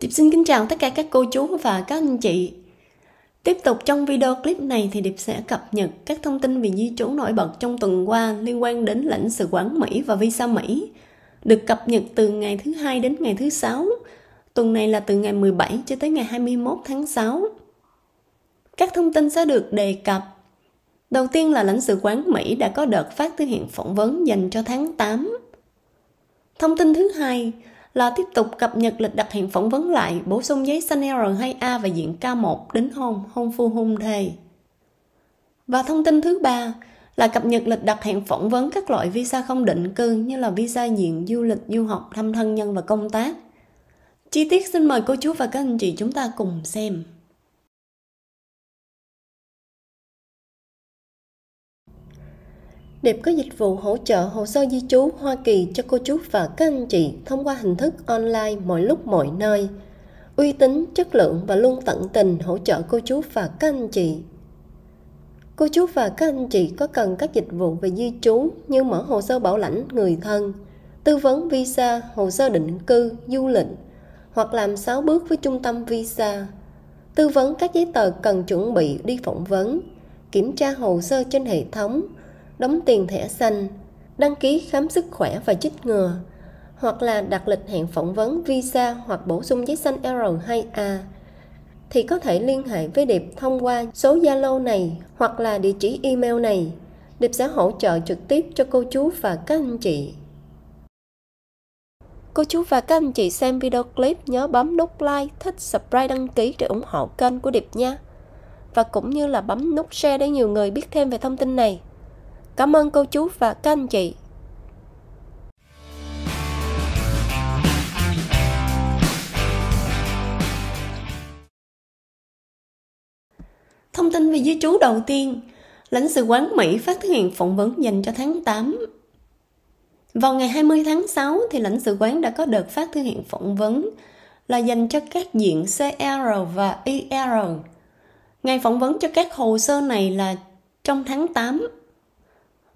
Điệp xin kính chào tất cả các cô chú và các anh chị. Tiếp tục trong video clip này thì Điệp sẽ cập nhật các thông tin về di trú nổi bật trong tuần qua liên quan đến lãnh sự quán Mỹ và visa Mỹ, được cập nhật từ ngày thứ hai đến ngày thứ sáu. Tuần này là từ ngày 17 cho tới ngày 21 tháng 6. Các thông tin sẽ được đề cập. Đầu tiên là lãnh sự quán Mỹ đã có đợt phát thư hiện phỏng vấn dành cho tháng 8. Thông tin thứ hai, là tiếp tục cập nhật lịch đặt hẹn phỏng vấn lại, bổ sung giấy xanh R2A và diện K1 đính hôn, hôn phu hôn thề. Và thông tin thứ ba là cập nhật lịch đặt hẹn phỏng vấn các loại visa không định cư như là visa diện du lịch, du học, thăm thân nhân và công tác. Chi tiết xin mời cô chú và các anh chị chúng ta cùng xem. Điệp có dịch vụ hỗ trợ hồ sơ di trú Hoa Kỳ cho cô chú và các anh chị thông qua hình thức online mọi lúc mọi nơi. Uy tín, chất lượng và luôn tận tình hỗ trợ cô chú và các anh chị. Cô chú và các anh chị có cần các dịch vụ về di trú như mở hồ sơ bảo lãnh người thân, tư vấn visa, hồ sơ định cư, du lịch hoặc làm 6 bước với trung tâm visa, tư vấn các giấy tờ cần chuẩn bị đi phỏng vấn, kiểm tra hồ sơ trên hệ thống, đóng tiền thẻ xanh, đăng ký khám sức khỏe và chích ngừa, hoặc là đặt lịch hẹn phỏng vấn visa hoặc bổ sung giấy xanh R2A thì có thể liên hệ với Điệp thông qua số Zalo này hoặc là địa chỉ email này. Điệp sẽ hỗ trợ trực tiếp cho cô chú và các anh chị. Cô chú và các anh chị xem video clip nhớ bấm nút like, thích, subscribe, đăng ký để ủng hộ kênh của Điệp nha. Và cũng như là bấm nút share để nhiều người biết thêm về thông tin này. Cảm ơn cô chú và các anh chị Thông tin về di trú đầu tiên, lãnh sự quán Mỹ phát hiện phỏng vấn dành cho tháng 8. Vào ngày 20 tháng 6 thì lãnh sự quán đã có đợt phát thư hiện phỏng vấn là dành cho các diện CR và IR. Ngày phỏng vấn cho các hồ sơ này là trong tháng 8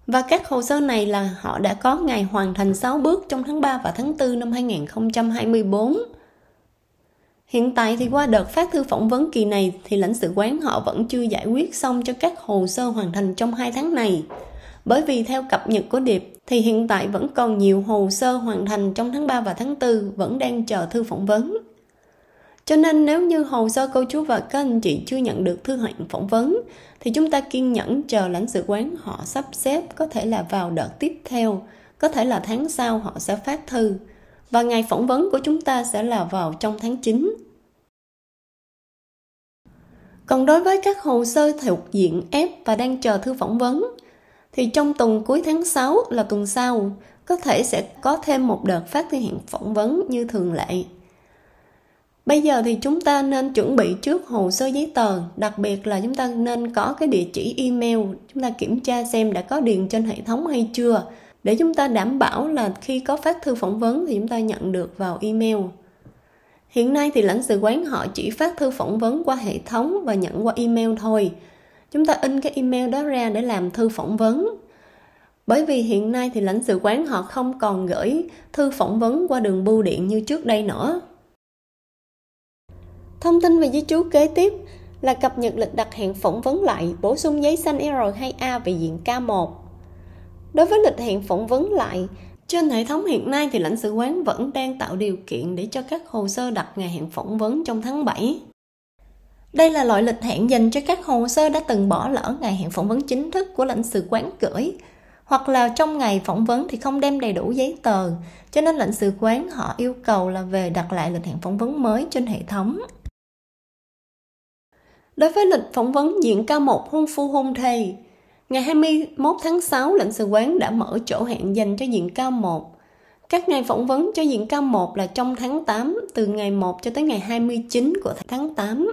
và các hồ sơ này là họ đã có ngày hoàn thành 6 bước trong tháng 3 và tháng 4 năm 2024. Hiện tại thì qua đợt phát thư phỏng vấn kỳ này thì lãnh sự quán họ vẫn chưa giải quyết xong cho các hồ sơ hoàn thành trong 2 tháng này. Bởi vì theo cập nhật của Điệp thì hiện tại vẫn còn nhiều hồ sơ hoàn thành trong tháng 3 và tháng 4 vẫn đang chờ thư phỏng vấn. Cho nên nếu như hồ sơ cô chú và các anh chị chưa nhận được thư hẹn phỏng vấn thì chúng ta kiên nhẫn chờ lãnh sự quán họ sắp xếp có thể là vào đợt tiếp theo, có thể là tháng sau họ sẽ phát thư và ngày phỏng vấn của chúng ta sẽ là vào trong tháng 9. Còn đối với các hồ sơ thuộc diện F và đang chờ thư phỏng vấn thì trong tuần cuối tháng 6 là tuần sau có thể sẽ có thêm một đợt phát thư hẹn phỏng vấn như thường lệ Bây giờ thì chúng ta nên chuẩn bị trước hồ sơ giấy tờ, đặc biệt là chúng ta nên có cái địa chỉ email, chúng ta kiểm tra xem đã có điền trên hệ thống hay chưa, để chúng ta đảm bảo là khi có phát thư phỏng vấn thì chúng ta nhận được vào email. Hiện nay thì lãnh sự quán họ chỉ phát thư phỏng vấn qua hệ thống và nhận qua email thôi. Chúng ta in cái email đó ra để làm thư phỏng vấn. Bởi vì hiện nay thì lãnh sự quán họ không còn gửi thư phỏng vấn qua đường bưu điện như trước đây nữa Thông tin về di trú kế tiếp là cập nhật lịch đặt hẹn phỏng vấn lại, bổ sung giấy xanh R2A về diện K1. Đối với lịch hẹn phỏng vấn lại, trên hệ thống hiện nay thì lãnh sự quán vẫn đang tạo điều kiện để cho các hồ sơ đặt ngày hẹn phỏng vấn trong tháng 7. Đây là loại lịch hẹn dành cho các hồ sơ đã từng bỏ lỡ ngày hẹn phỏng vấn chính thức của lãnh sự quán gửi hoặc là trong ngày phỏng vấn thì không đem đầy đủ giấy tờ, cho nên lãnh sự quán họ yêu cầu là về đặt lại lịch hẹn phỏng vấn mới trên hệ thống. Đối với lịch phỏng vấn diễn cao một hôn phu hôn thê ngày 21 tháng 6 lãnh sự quán đã mở chỗ hẹn dành cho diện cao một Các ngày phỏng vấn cho diện cao một là trong tháng 8, từ ngày 1 cho tới ngày 29 của tháng 8.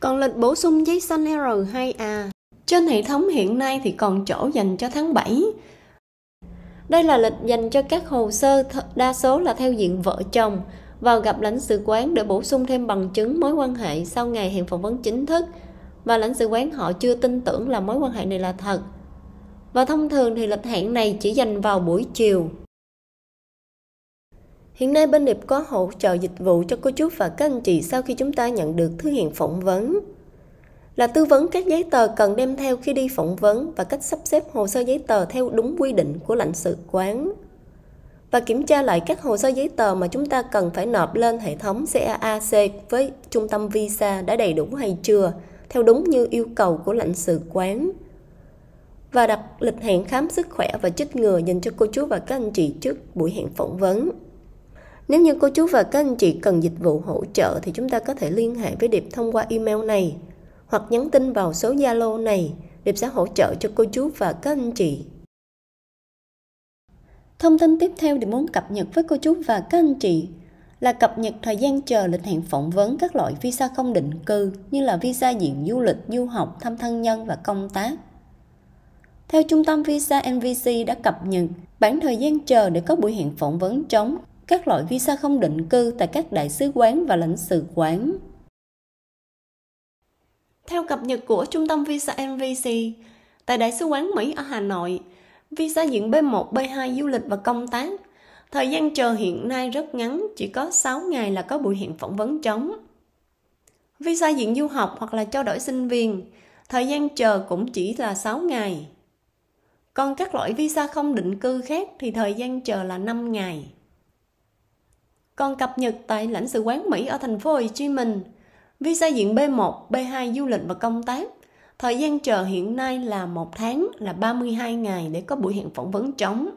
Còn lịch bổ sung giấy xanh R2A, trên hệ thống hiện nay thì còn chỗ dành cho tháng 7. Đây là lịch dành cho các hồ sơ đa số là theo diện vợ chồng, vào gặp lãnh sự quán để bổ sung thêm bằng chứng mối quan hệ sau ngày hẹn phỏng vấn chính thức và lãnh sự quán họ chưa tin tưởng là mối quan hệ này là thật. Và thông thường thì lịch hẹn này chỉ dành vào buổi chiều. Hiện nay bên Điệp có hỗ trợ dịch vụ cho cô chú và các anh chị sau khi chúng ta nhận được thư hiện phỏng vấn. Là tư vấn các giấy tờ cần đem theo khi đi phỏng vấn và cách sắp xếp hồ sơ giấy tờ theo đúng quy định của lãnh sự quán và kiểm tra lại các hồ sơ giấy tờ mà chúng ta cần phải nộp lên hệ thống CAAC với trung tâm visa đã đầy đủ hay chưa, theo đúng như yêu cầu của lãnh sự quán. Và đặt lịch hẹn khám sức khỏe và chích ngừa dành cho cô chú và các anh chị trước buổi hẹn phỏng vấn. Nếu như cô chú và các anh chị cần dịch vụ hỗ trợ thì chúng ta có thể liên hệ với Điệp thông qua email này hoặc nhắn tin vào số Zalo này, Điệp sẽ hỗ trợ cho cô chú và các anh chị Thông tin tiếp theo để muốn cập nhật với cô chú và các anh chị là cập nhật thời gian chờ lịch hẹn phỏng vấn các loại visa không định cư như là visa diện du lịch, du học, thăm thân nhân và công tác. Theo Trung tâm Visa NVC đã cập nhật bản thời gian chờ để có buổi hẹn phỏng vấn trống các loại visa không định cư tại các đại sứ quán và lãnh sự quán. Theo cập nhật của Trung tâm Visa NVC, tại Đại sứ quán Mỹ ở Hà Nội, visa diện B1, B2 du lịch và công tác. Thời gian chờ hiện nay rất ngắn, chỉ có 6 ngày là có buổi hẹn phỏng vấn trống. Visa diện du học hoặc là trao đổi sinh viên, thời gian chờ cũng chỉ là 6 ngày. Còn các loại visa không định cư khác thì thời gian chờ là 5 ngày. Còn cập nhật tại lãnh sự quán Mỹ ở thành phố Hồ Chí Minh, visa diện B1, B2 du lịch và công tác Thời gian chờ hiện nay là một tháng là 32 ngày để có buổi hẹn phỏng vấn trống.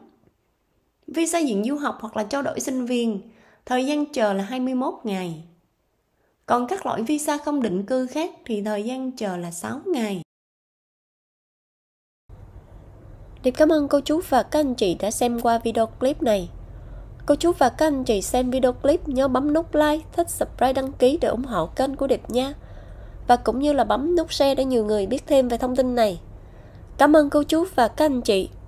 Visa diện du học hoặc là trao đổi sinh viên, thời gian chờ là 21 ngày. Còn các loại visa không định cư khác thì thời gian chờ là 6 ngày. Điệp cảm ơn cô chú và các anh chị đã xem qua video clip này. Cô chú và các anh chị xem video clip nhớ bấm nút like, thích subscribe đăng ký để ủng hộ kênh của Điệp nha và cũng như là bấm nút share để nhiều người biết thêm về thông tin này. Cảm ơn cô chú và các anh chị